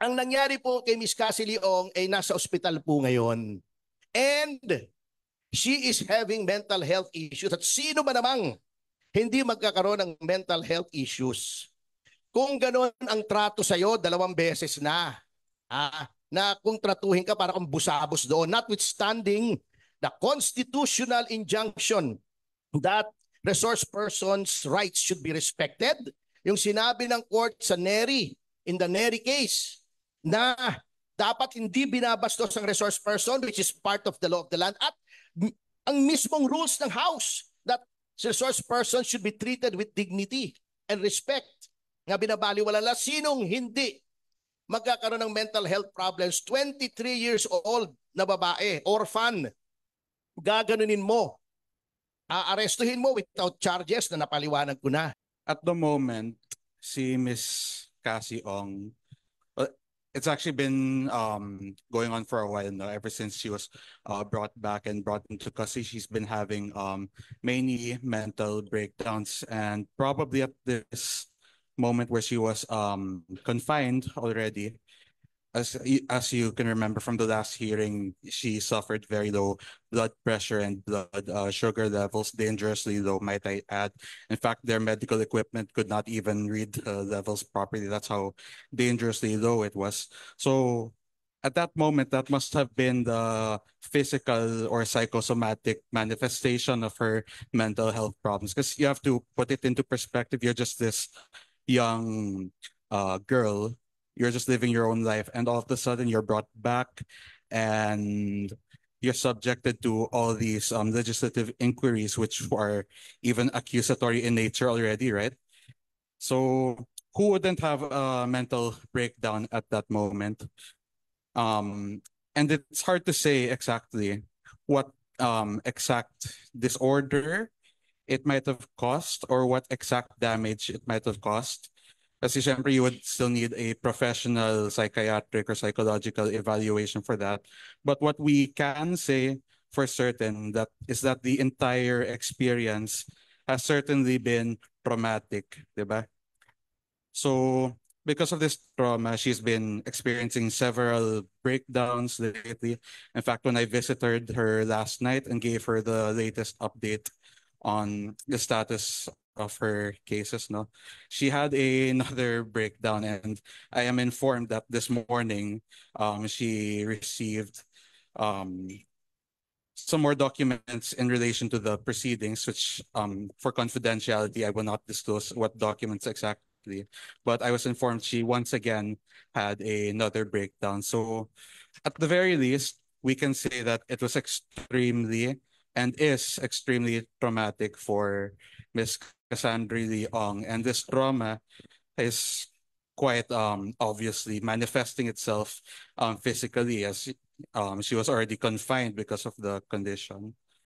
Ang nangyari po kay Miss Cassie Leong ay nasa ospital po ngayon. And she is having mental health issues. At sino ba namang hindi magkakaroon ng mental health issues? Kung ganoon ang trato sa'yo, dalawang beses na. ha, na kung tratuhin ka para kung busabos doon. Notwithstanding the constitutional injunction that resource persons' rights should be respected. Yung sinabi ng court sa NERI, in the NERI case, na dapat hindi binabastos ang resource person which is part of the law of the land at ang mismong rules ng house that resource person should be treated with dignity and respect nga binabaliwala na sinong hindi magkakaroon ng mental health problems 23 years old na babae orphan gaganunin mo aarestuhin mo without charges na napaliwanag ko na at the moment si Miss Cassie Ong it's actually been um, going on for a while now. Ever since she was uh, brought back and brought into custody, she's been having um, many mental breakdowns, and probably at this moment where she was um, confined already, as as you can remember from the last hearing, she suffered very low blood pressure and blood uh, sugar levels, dangerously low, might I add. In fact, their medical equipment could not even read the levels properly. That's how dangerously low it was. So at that moment, that must have been the physical or psychosomatic manifestation of her mental health problems. Because you have to put it into perspective. You're just this young uh, girl you're just living your own life and all of a sudden you're brought back and you're subjected to all these um, legislative inquiries which are even accusatory in nature already right so who wouldn't have a mental breakdown at that moment um, and it's hard to say exactly what um, exact disorder it might have caused or what exact damage it might have caused Kasi syempre you would still need a professional psychiatric or psychological evaluation for that. But what we can say for certain that is that the entire experience has certainly been traumatic, diba? So because of this trauma, she's been experiencing several breakdowns lately. In fact, when I visited her last night and gave her the latest update on the status of her cases no she had a, another breakdown and i am informed that this morning um she received um some more documents in relation to the proceedings which um for confidentiality i will not disclose what documents exactly but i was informed she once again had a, another breakdown so at the very least we can say that it was extremely and is extremely traumatic for Miss Cassandra Leong. And this trauma is quite um, obviously manifesting itself um, physically as um, she was already confined because of the condition.